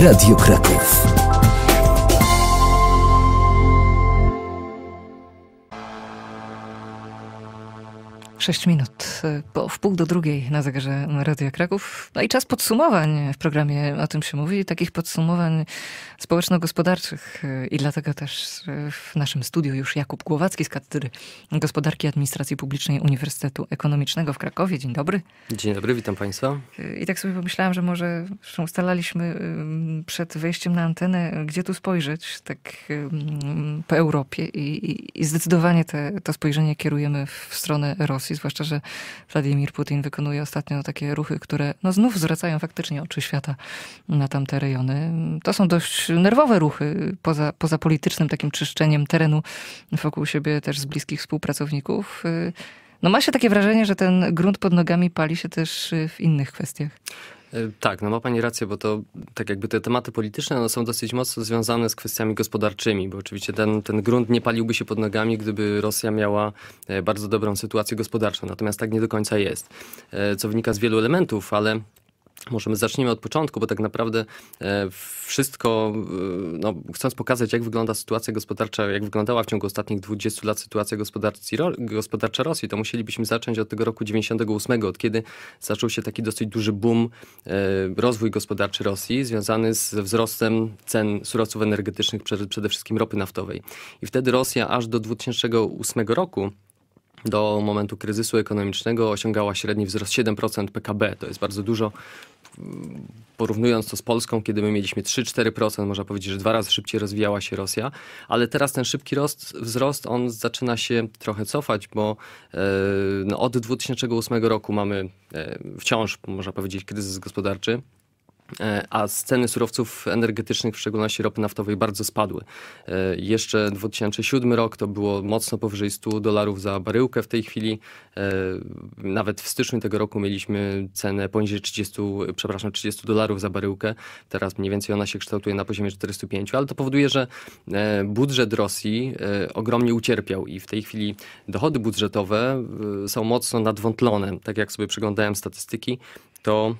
Radio Kraków. Sześć minut y, po wpół do drugiej na zegarze Radia Kraków. No i czas podsumowań w programie O tym się mówi, takich podsumowań społeczno-gospodarczych. Y, I dlatego też y, w naszym studiu już Jakub Głowacki z Katedry Gospodarki i Administracji Publicznej Uniwersytetu Ekonomicznego w Krakowie. Dzień dobry. Dzień dobry, witam Państwa. I tak sobie pomyślałam, że może ustalaliśmy przed wejściem na antenę, gdzie tu spojrzeć, tak mm, po Europie i, i zdecydowanie te, to spojrzenie kierujemy w stronę Rosji. Rosji, zwłaszcza, że Władimir Putin wykonuje ostatnio takie ruchy, które no znów zwracają faktycznie oczy świata na tamte rejony. To są dość nerwowe ruchy, poza, poza politycznym takim czyszczeniem terenu wokół siebie też z bliskich współpracowników. Y, no ma się takie wrażenie, że ten grunt pod nogami pali się też y, w innych kwestiach. E, tak, no ma Pani rację, bo to tak jakby te tematy polityczne no są dosyć mocno związane z kwestiami gospodarczymi, bo oczywiście ten, ten grunt nie paliłby się pod nogami, gdyby Rosja miała e, bardzo dobrą sytuację gospodarczą, natomiast tak nie do końca jest, e, co wynika z wielu elementów, ale Możemy zaczniemy od początku, bo tak naprawdę e, wszystko, e, no, chcąc pokazać, jak wygląda sytuacja gospodarcza, jak wyglądała w ciągu ostatnich 20 lat sytuacja gospodarcza Rosji, to musielibyśmy zacząć od tego roku 98, od kiedy zaczął się taki dosyć duży boom, e, rozwój gospodarczy Rosji związany ze wzrostem cen surowców energetycznych, przede wszystkim ropy naftowej. I wtedy Rosja aż do 2008 roku do momentu kryzysu ekonomicznego osiągała średni wzrost 7% PKB. To jest bardzo dużo. Porównując to z Polską, kiedy my mieliśmy 3-4%, można powiedzieć, że dwa razy szybciej rozwijała się Rosja, ale teraz ten szybki rost, wzrost on zaczyna się trochę cofać, bo yy, no, od 2008 roku mamy yy, wciąż, można powiedzieć, kryzys gospodarczy. E, a ceny surowców energetycznych, w szczególności ropy naftowej, bardzo spadły. E, jeszcze 2007 rok to było mocno powyżej 100 dolarów za baryłkę. W tej chwili e, nawet w styczniu tego roku mieliśmy cenę poniżej 30, przepraszam, 30 dolarów za baryłkę. Teraz mniej więcej ona się kształtuje na poziomie 405, ale to powoduje, że budżet Rosji ogromnie ucierpiał i w tej chwili dochody budżetowe są mocno nadwątlone. Tak jak sobie przeglądałem statystyki, to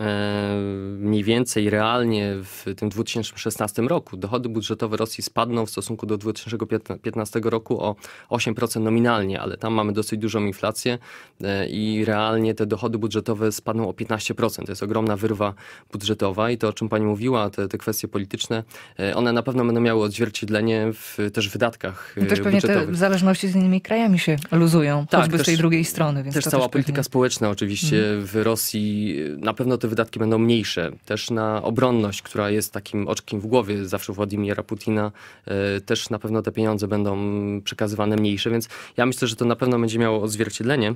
E, mniej więcej realnie w tym 2016 roku dochody budżetowe Rosji spadną w stosunku do 2015 roku o 8% nominalnie, ale tam mamy dosyć dużą inflację e, i realnie te dochody budżetowe spadną o 15%. To jest ogromna wyrwa budżetowa i to, o czym pani mówiła, te, te kwestie polityczne, e, one na pewno będą miały odzwierciedlenie w też wydatkach no też pewnie te zależności z innymi krajami się luzują, tak, choćby też, z tej drugiej strony. Więc też cała też polityka pewnie... społeczna oczywiście mm. w Rosji na pewno pewno te wydatki będą mniejsze. Też na obronność, która jest takim oczkiem w głowie zawsze Władimira Putina, e, też na pewno te pieniądze będą przekazywane mniejsze, więc ja myślę, że to na pewno będzie miało odzwierciedlenie.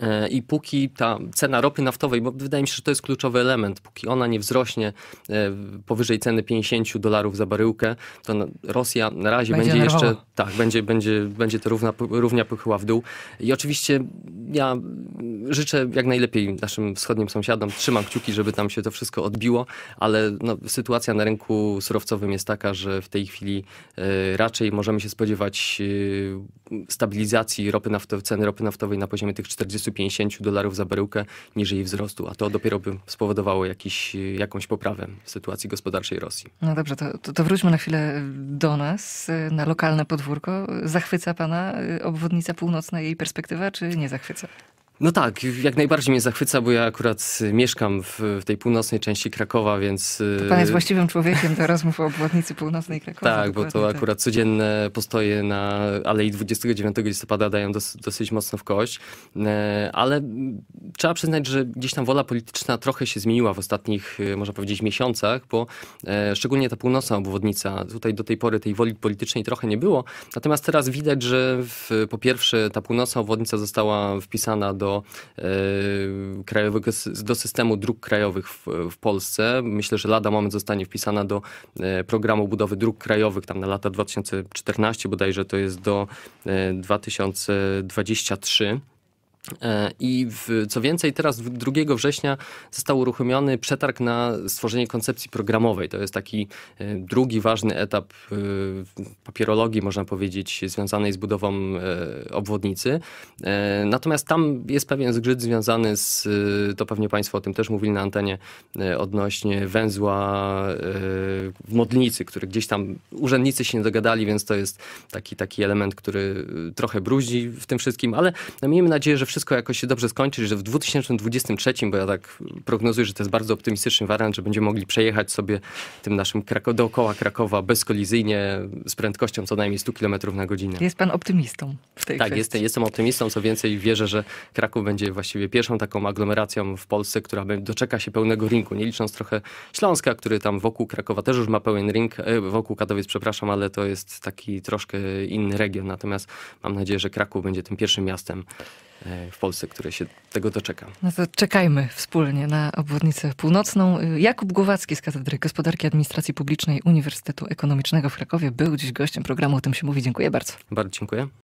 E, I póki ta cena ropy naftowej, bo wydaje mi się, że to jest kluczowy element, póki ona nie wzrośnie e, powyżej ceny 50 dolarów za baryłkę, to Rosja na razie będzie, będzie jeszcze. Tak, będzie, będzie, będzie to równa, równia pychyła w dół. I oczywiście ja życzę jak najlepiej naszym wschodnim sąsiadom, trzymam kciuki, żeby tam się to wszystko odbiło, ale no, sytuacja na rynku surowcowym jest taka, że w tej chwili e, raczej możemy się spodziewać stabilizacji ropy ceny ropy naftowej na poziomie tych 40 40-50 dolarów za baryłkę niż jej wzrostu, a to dopiero by spowodowało jakiś, jakąś poprawę w sytuacji gospodarczej Rosji. No dobrze, to, to, to wróćmy na chwilę do nas, na lokalne podwórko. Zachwyca pana y, obwodnica północna, jej perspektywa, czy nie zachwyca? No tak, jak najbardziej mnie zachwyca, bo ja akurat y, mieszkam w, w tej północnej części Krakowa, więc... Y, to pan jest właściwym człowiekiem do rozmów o obwodnicy północnej Krakowa. Tak, bo to tak. akurat codzienne postoje na Alei 29 listopada dają dos, dosyć mocno w kość, e, ale trzeba przyznać, że gdzieś tam wola polityczna trochę się zmieniła w ostatnich, y, można powiedzieć, miesiącach, bo e, szczególnie ta północna obwodnica, tutaj do tej pory tej woli politycznej trochę nie było, natomiast teraz widać, że w, po pierwsze ta północna obwodnica została wpisana do do, e, krajowego, do systemu dróg krajowych w, w, Polsce. Myślę, że lada moment zostanie wpisana do e, programu budowy dróg krajowych tam na lata 2014 bodajże to jest do 2023. E, E, I w, co więcej, teraz 2 września został uruchomiony przetarg na stworzenie koncepcji programowej. To jest taki e, drugi ważny etap e, papierologii, można powiedzieć, związanej z budową obwodnicy. Natomiast tam jest pewien zgrzyt związany z, to pewnie Państwo o tym też mówili na antenie, odnośnie węzła w Modlnicy, który gdzieś tam urzędnicy się nie dogadali, więc to jest taki, taki element, który trochę bruzi w tym wszystkim, ale miejmy nadzieję, że wszystko jakoś się dobrze skończy, że w 2023, bo ja tak prognozuję, że to jest bardzo optymistyczny wariant, że będziemy mogli przejechać sobie tym naszym Krako dookoła Krakowa bezkolizyjnie z prędkością co najmniej 100 km na godzinę. Jest pan optymistą w tej tak, kwestii. Tak, jestem, jestem optymistą. Co więcej, wierzę, że Kraków będzie właściwie pierwszą taką aglomeracją w Polsce, która doczeka się pełnego rynku, nie licząc trochę Śląska, który tam wokół Krakowa też już ma pełen ring, e, wokół Katowic, przepraszam, ale to jest taki troszkę inny region. Natomiast mam nadzieję, że Kraków będzie tym pierwszym miastem E, w Polsce, które się tego doczeka. No to czekajmy wspólnie na obwodnicę północną. Jakub Głowacki z Katedry Gospodarki Administracji Publicznej Uniwersytetu Ekonomicznego w Krakowie był dziś gościem programu O tym się mówi. Dziękuję bardzo. Bardzo dziękuję.